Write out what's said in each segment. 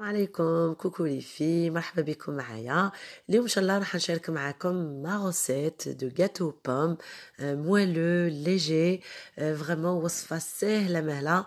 السلام عليكم كوكو لي في مرحبا بكم معايا اليوم ان شاء الله راح نشارك معاكم ما غوسيت دو غاتو بوم موالو ليجي فريمون وصفه سهله مهله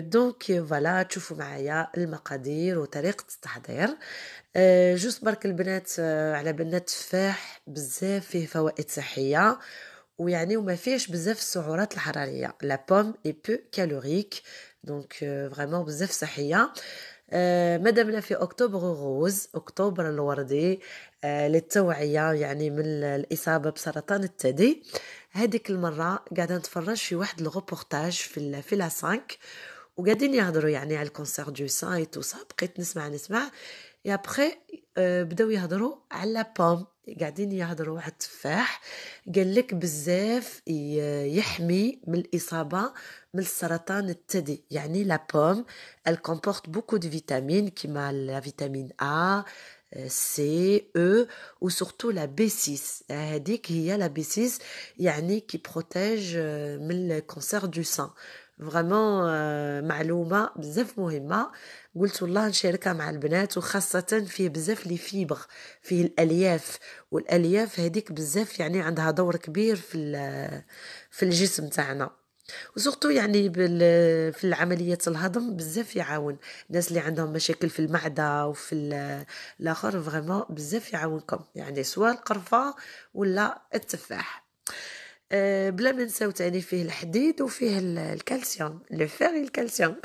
دونك فوالا تشوفوا معايا المقادير وطريقه التحضير euh, جوست برك البنات آه، على بالنا التفاح بزاف فيه فوائد صحيه ويعني وما فيهش بزاف السعرات الحراريه لا بوم اي بو كالوريك دونك فريمون بزاف صحيه مدامنا في اكتوبر غوز اكتوبر الوردي آه، للتوعيه يعني من الاصابه بسرطان الثدي هذيك المرة قاعدة نتفرج في واحد الغوبورتاج في في لا 5 وقاعدين يهضروا يعني على الكونسير دو سايت وصا بقيت نسمع نسمع يا بخي آه، بداو يهضروا على بوم قاعدين يهضروا على التفاح قال لك بزاف يحمي من الاصابه من السرطان الثدي يعني لا بوم الكومبورت بوكو دو فيتامين كيما لا فيتامين ا Euh, C, E ou surtout la B6. Elle qu'il y a la B6 qui protège euh, le cancer du sein. Vraiment, euh, Maluma bzef mouhima. Goulsoullah, n'sherka ma'al benet, ou khassatan, fi bzef les fibres, fi l'alief. Ou l'alief, hedik bzef, yani, andha dour kbir, de la وسورتو يعني بال في العمليات الهضم بزاف يعاون الناس اللي عندهم مشاكل في المعده وفي الاخر فريمون بزاف يعاونكم يعني سواء القرفه ولا التفاح آه، بلا ما نساو تاني فيه الحديد وفيه الكالسيوم لو فيغ الكالسيوم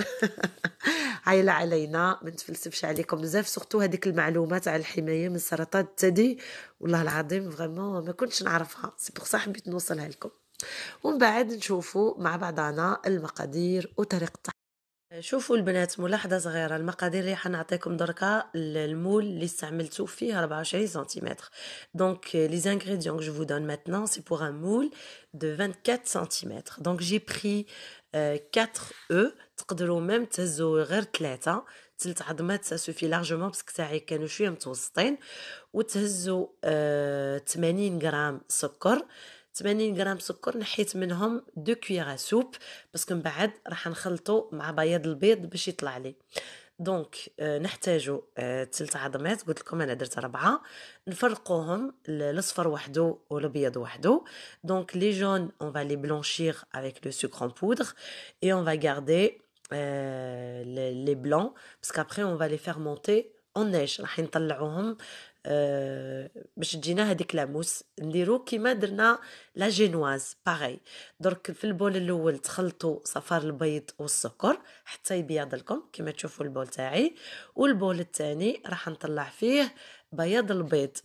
عايلة علينا ما نتفلسفش عليكم بزاف سورتو هذيك المعلومات على الحمايه من سرطان الثدي والله العظيم فريمون ما كنتش نعرفها سي بوغ حبيت نوصلها لكم ومن بعد نشوفوا مع بعضنا المقادير وطريقة شوفوا البنات ملاحظه صغيره المقادير اللي حنعطيكم دركا المول اللي استعملتو فيه 24 سنتيمتر دونك لي زانغريديون كو جو فو دون ماتنان سي بوغ ان مول دو 24 سنتيمتر دونك جي بري 4 او تقدروا ميم تهزو غير 3 تلت عظمات سوفي لارجومون باسكو تاعي كانوا شويه متوسطين وتهزوا euh, 80 غرام سكر 80 غرام سكر نحيت منهم دو كويرا سوب باسكو من بعد راح نخلطو مع بياض البيض باش يطلع لي دونك آه، نحتاجو آه، تلت عظمات قلت لكم انا درت ربعه نفرقوهم الاصفر وحده والابيض وحده دونك لي جون اون فالي بلونشير افيك لو سكر ان بودر اي اون غاردي لي بلون باسكو ابري اون فا لي فير اون نيج راح نطلعوهم آه، باش تجينا هذيك لاموس نديرو كيما درنا لا جينواز باغي درك في البول الاول تخلطوا صفار البيض والسكر حتى يبيض لكم كيما تشوفوا البول تاعي والبول الثاني راح نطلع فيه بياض البيض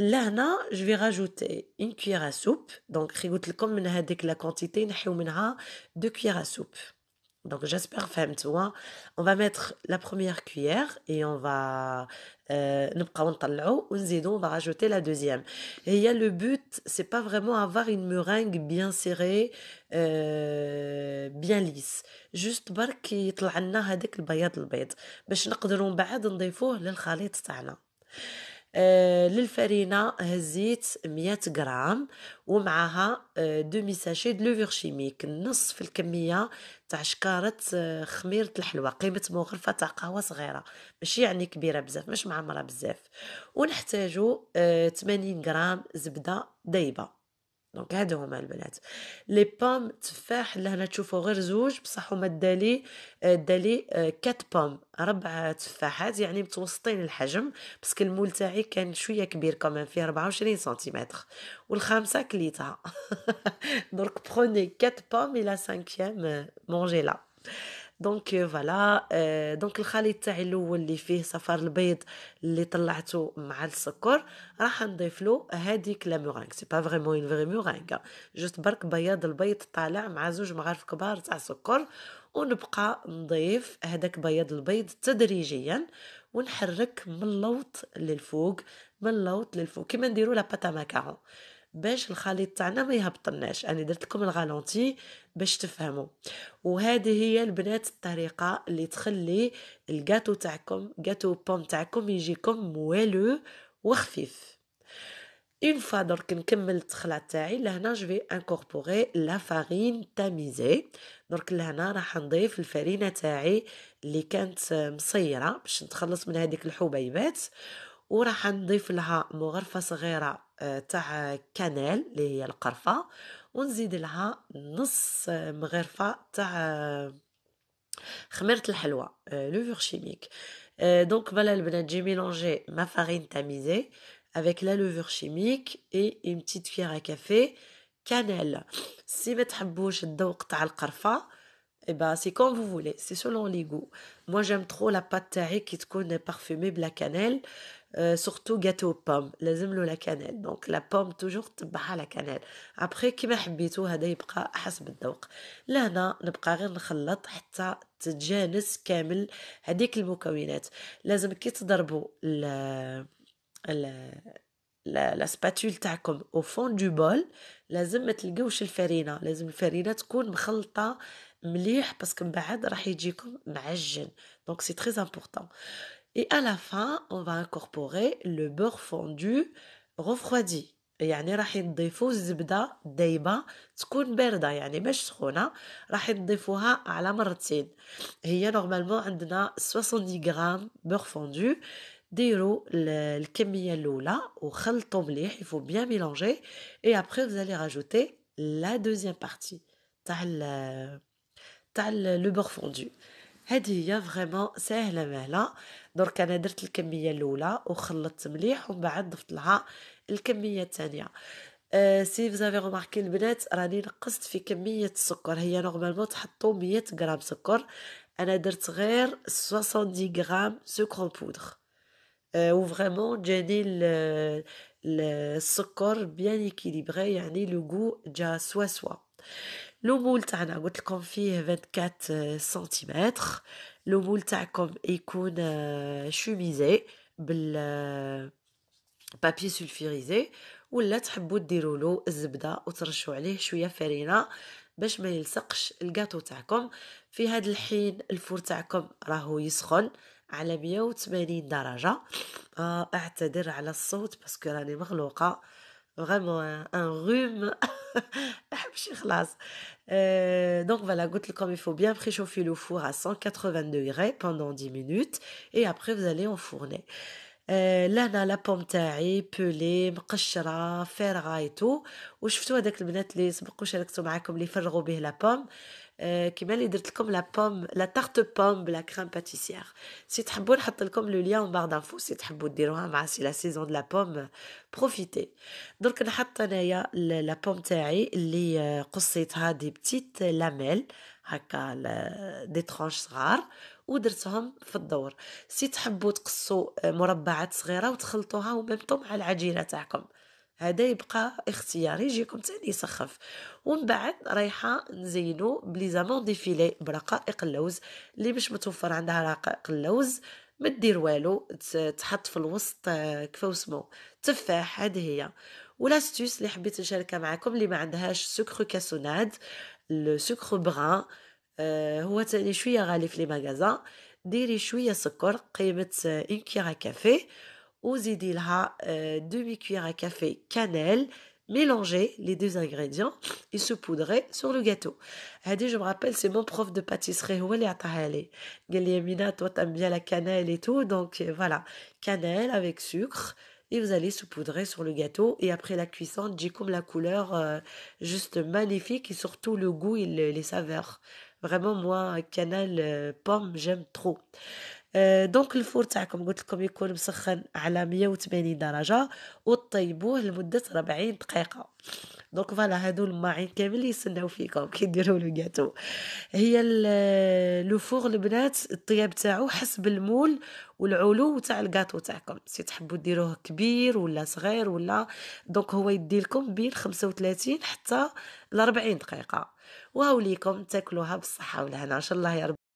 لهنا جو في راجوتي اون كويرا سوب دونك كي قلت لكم من هذيك لا كونتيتي نحيو منها دو كويرا سوب Donc j'espère, femme, tu vois, on va mettre la première cuillère et on va Euh, on va rajouter la deuxième. Et il y a le but, c'est pas vraiment avoir une meringue bien serrée, euh, bien lisse. Juste برك يطلع لنا هذاك البياض البيض باش نقدروا من بعد آه، للفرينه هزيت 100 غرام ومعها دومي آه، ساشي دو لوفور شيميك الكميه تاع شكاره آه، خميره الحلوى قيمه مغرفه تاع قهوه صغيره ماشي يعني كبيره بزاف مش معمره بزاف ونحتاجو 80 غرام زبده دايبه دونك هادو هما البنات لي بام تفاح هنا تشوفوا غير زوج بصح هما دالي آه، دالي آه، كات بام ربع تفاحات يعني متوسطين الحجم باسكو المول تاعي كان شويه كبير كمان فيه 24 سنتيمتر والخامسه كليتها دونك بروني كات بام الى سانكيام مونجي لا دونك فوالا دونك الخليط تاعي الاول اللي فيه صفار البيض اللي طلعته مع السكر راح نضيف له هذيك لا مورينغ سي با فريمون اون فري مورينغ جوست برك بياض البيض طالع مع زوج مغارف كبار تاع سكر ونبقى نضيف هذاك بياض البيض تدريجيا ونحرك من اللوط للفوق من اللوط للفوق كيما نديرو لا باتا ماكارون باش الخليط تاعنا ما يهبطناش انا درت لكم الغالونتي باش تفهموا وهذه هي البنات الطريقه اللي تخلي الجاتو تاعكم جاتو بوم تاعكم يجيكم موالو وخفيف اون فوا درك نكمل التخلع تاعي لهنا جوفي انكوربوري لا فارين تاميزي درك لهنا راح نضيف الفرينه تاعي اللي كانت مصيره باش نتخلص من هذيك الحبيبات وراح نضيف لها مغرفه صغيره تاع كانيل اللي هي القرفه ونزيد لها نص مغرفه تاع خميره الحلوى avec la levure chimique et une petite cuillère à café cannelle si et eh ben, c'est quand vous voulez, c'est selon les goûts. Moi, j'aime trop la pâte tarée qui est parfumée de la cannelle, euh, surtout gâteau aux pommes, la zemlo la cannelle. Donc la pomme toujours تبعها la cannelle. Après qui m'a كيما حبيتو هذا يبقى حسب الذوق. لهنا نبقى غير نخلط حتى تتجانس كامل هذيك المكونات. لازم كي تضربوا ال ال لا سباتول تاعكم او فون دو بول لازم ما تلقوش الفرينه لازم الفرينه تكون مخلطه parce que من بعد راح يجيكم Et à la fin, on va incorporer le beurre fondu refroidi. يعني راح نضيفو الزبده تكون يعني راح على مرتين هي نورمالمون عندنا 70 g بور فوندو ديروا الكميه الاولى وخلطوا مليح يفو بيان vous allez rajouter la deuxième partie تاع لو بور فوندو هذه هي فريمون ساهله مهله درك انا درت الكميه الاولى وخلطت مليح ومن بعد ضفت لها الكميه الثانيه أه سي فزافي غوماركي البنات راني نقصت في كميه السكر هي نورمالمون تحطو 100 غرام سكر انا درت غير 70 غرام سكر بودر أه فريمون جاني السكر بيان اكيليبري يعني لو جو جا سوا سوا لو مول تاعنا قلت لكم فيه 24 سنتيمتر لو مول تاعكم يكون شوميزي بال بابي سولفيريزي ولا تحبوا ديروا له الزبده وترشوا عليه شويه فرينه باش ما يلصقش الكاطو تاعكم في هذا الحين الفور تاعكم راهو يسخن على 180 درجه اعتذر على الصوت باسكو راني مغلوقه فريمون ان روم Ah euh, donc voilà, comme il faut bien préchauffer le four à 180 degrés pendant 10 minutes et après vous allez enfourner. Là, on a la pomme taille, pelée, mâchée, ferrée et tout. Vous avez vu ces filles qui ont parlé avec vous, qui ont écroué la pomme. Comme je vous l'ai dit, la pomme, la tarte pomme la crème pâtissière. c'est vous bon. je vous mets le lien en barre d'infos, si vous voulez dire que c'est la saison de la pomme, profitez. Donc, j'ai mis la pomme taille, j'ai coupé des petites lamelles, des tranches rares. ودرتهم في الدور سي تحبوا تقصوا آه، مربعات صغيره وتخلطوها وميمطو مع العجينه تاعكم هذا يبقى اختياري يجيكم تاني يسخف ومن بعد رايحه نزينو بلي زامون دي فيلي برقائق اللوز اللي مش متوفر عندها رقائق اللوز ما دير والو تحط في الوسط آه، كيفاش سمو تفاح هذه هي ولاستوس اللي حبيت نشاركها معكم اللي ما عندهاش سكر كاسوناد لو سكر بران هو تاني شويه غالي في لي ماغازا ديري شويه سكر قيمه اون كوير كافي وزيدي لها دومي à كافي كانيل mélanger les deux ingrédients et saupoudrer sur le gâteau. Hadi, je me rappelle, c'est mon prof de pâtisserie, elle est Galia Mina, toi, t'aimes bien la cannelle et tout, donc euh، voilà. Cannelle avec sucre, et vous allez saupoudrer sur le gâteau et après la cuisson, j'ai comme la couleur euh, juste magnifique et surtout le goût et les saveurs. Vraiment moi canal euh, pomme j'aime trop. Euh, donc, آه دونك الفور تاعكم قلت لكم يكون مسخن à 180 درجه وطيبوه pendant 40 minutes. دونك فوالا هادو الماعين كامل يستناو فيكم كي ديروا لو جاتو هي لو فور البنات الطياب تاعو حسب المول والعلو تاع الكاطو تاعكم سي تحبوا ديروه كبير ولا صغير ولا دونك هو يدي لكم بين 35 حتى ل 40 دقيقه وهاوليكم تاكلوها بالصحه والهنا ان شاء الله يا رب